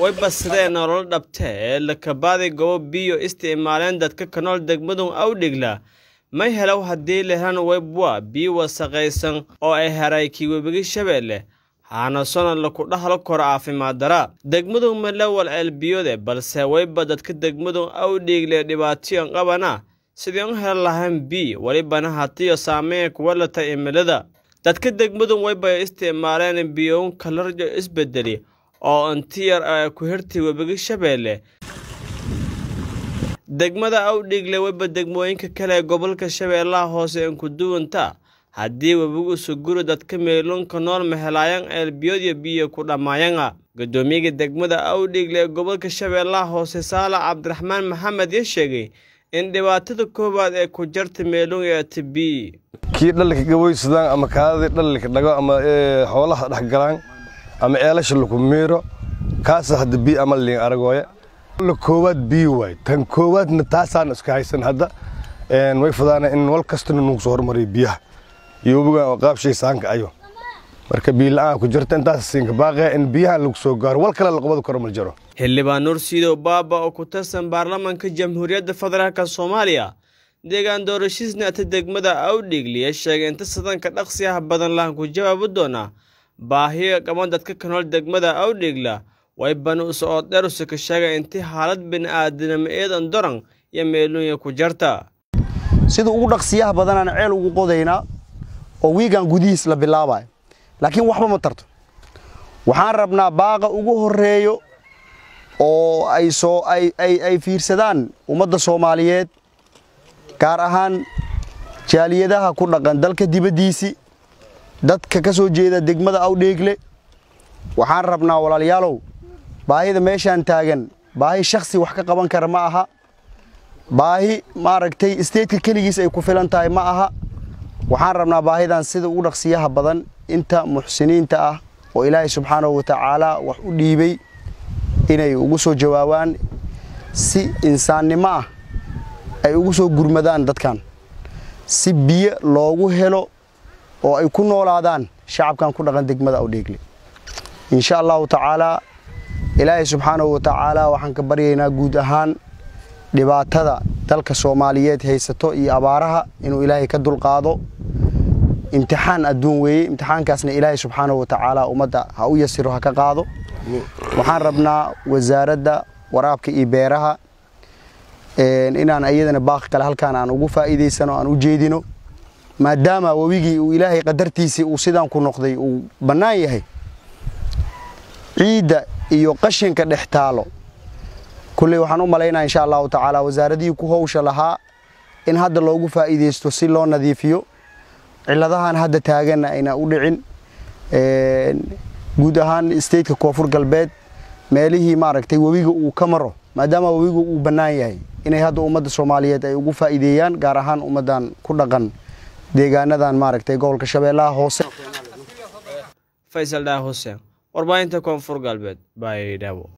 way badsadeen nolol dhabtee lakabaaday gobo biyo isticmaaleen dadka kanool degmadu awdhigla may helow haddii la lehan weybwa biyo wasaqaysan oo ay haray kiiwebiga shabeelle haanasona lakudhahlo kor caafimaad daraa degmadun malawal eelbiyode balse weyba dadka degmadun awdhiigle dhibaatiyon qabana sidii u helo lahayn biyo welibana hatiyo saameeya kuwa lata imilada dadka degmadan weybay isticmaaleen biyowon kalarjo isbedeli oo antiyar ay ku hirtay webiga shabeelle degmada awdhiigle weyba degmooyinka kale ee gobolka shabeellaha hoose in enkuduwanta haddii webigu suguri dadka meeloonka nool mahelaayan mahelaayang eelbiyoodyo biyo ku dhammaayana guddoomiyaga degmada awdhiigle ee gobolka shabeellaha hoose saalax cabdiraxmaan maxamed ya sheegay in dhibaatada koowaad ee ku jarta meelung ee tb kii dhalika gawaysadaan ama kaadadii dhalika dhago ama xoolaha dhex galaan ama eelasha laku miiro kaasa hadda bii ama liin aragooya la koowaad bi waay tan koowaadna taasaana iska haysan hadda way fudaana in wal kastana nugu soo hormariyo biyaha iyo webigan oo qaabshay saanka ayo marka biila-aan ah ku jirta intaas sinkabaaqe in biyaha lagu soo gaaro wal kale laqbadu karo mal jiro xildhibaan nursiidow baaba oo ku tirsan baarlamaanka jamhuuriyadda federaalka soomaaliya deegaan doorashiisnaata degmada awdhiigliya sheegay inta sadanka dhaqsi ah badan lahan ku jawaabi doonaa baahiya qaban dadka ka nool degmada awdhigla way banuusa oo dheruse ka sheegay inti haalad bini'aadanimo eedan doran iyo meeluunya ku jarta sida ugu dhaqsiyaha badanaan ceel ugu qodaynaa oo wiigan gudihiis la bilaabay laakiin waxba ma tarto waxaan rabnaa baaqa ugu horeeyo oo ay soo ay fiirsadaan ummadda soomaaliyeed gaar ahaan jaaliyadaha ku dhaqan dalka dibaddiisi dadka ka soo jeeda degmada awdheegle waxaan rabnaa walaalayaalow baahida meeshaan taagan baahi shakhsi wax ka qaban kara ma aha baahi maaragtay isteedka keligiis ay ku filan tahay ma aha waxaan rabnaa baahidan sida ugu dhaqsiyaha badan inta muxsiniinta ah oo ilaahay subxaanahu watacaala wax u dhiibay inay ugu soo jawaabaan si insaannimo ah ay ugu soo gurmadaan dadkan si biyo loogu helo oo ay ku noolaadaan shacabkan ku dhaqan degmada awdheegle insha allahu tacaalaa ilaahay subxaanahu wa waxaan ka baryaynaa guud ahaan dhibaatada dalka soomaaliyeed haysato iyo abaaraha inuu ilaahay ka dulqaado imtixaan adduun weeye imtixaankaasna ilaahay subxaanahu watacaala ummadda ha u yasiro ha ka qaado waxaan rabnaa wasaaradda waraabka iyo beeraha inaan iyadana baaq kale halkaan aan ugu faa'iidaysano aan u jeedino maadaama wabigii uu ilaahay qadartiisii uu sidaan ku noqday uu bannaan yahay ciidda iyo qashinka dhex taalo kulley waxaan u malaynaa insha allahu tacaala wasaaradihii ku howsha lahaa in hadda loogu faa'iidaysto si loo nadiifiyo ciladahan hadda taaganna ayna u dhicin guud ahaan stateka koonfur galbeed meelihii maaragtay webiga uu ka maro maadaama webiga uu bannaan yahay inay hadda ummadda soomaaliyeed ay ugu faa'iideeyaan gaar ahaan ummaddan ku dhaqan deegaanadan maaragtay gobolka shabeellaha hoose faysal dhaa xuseen warbaahinta koonfur galbeed baydhaabo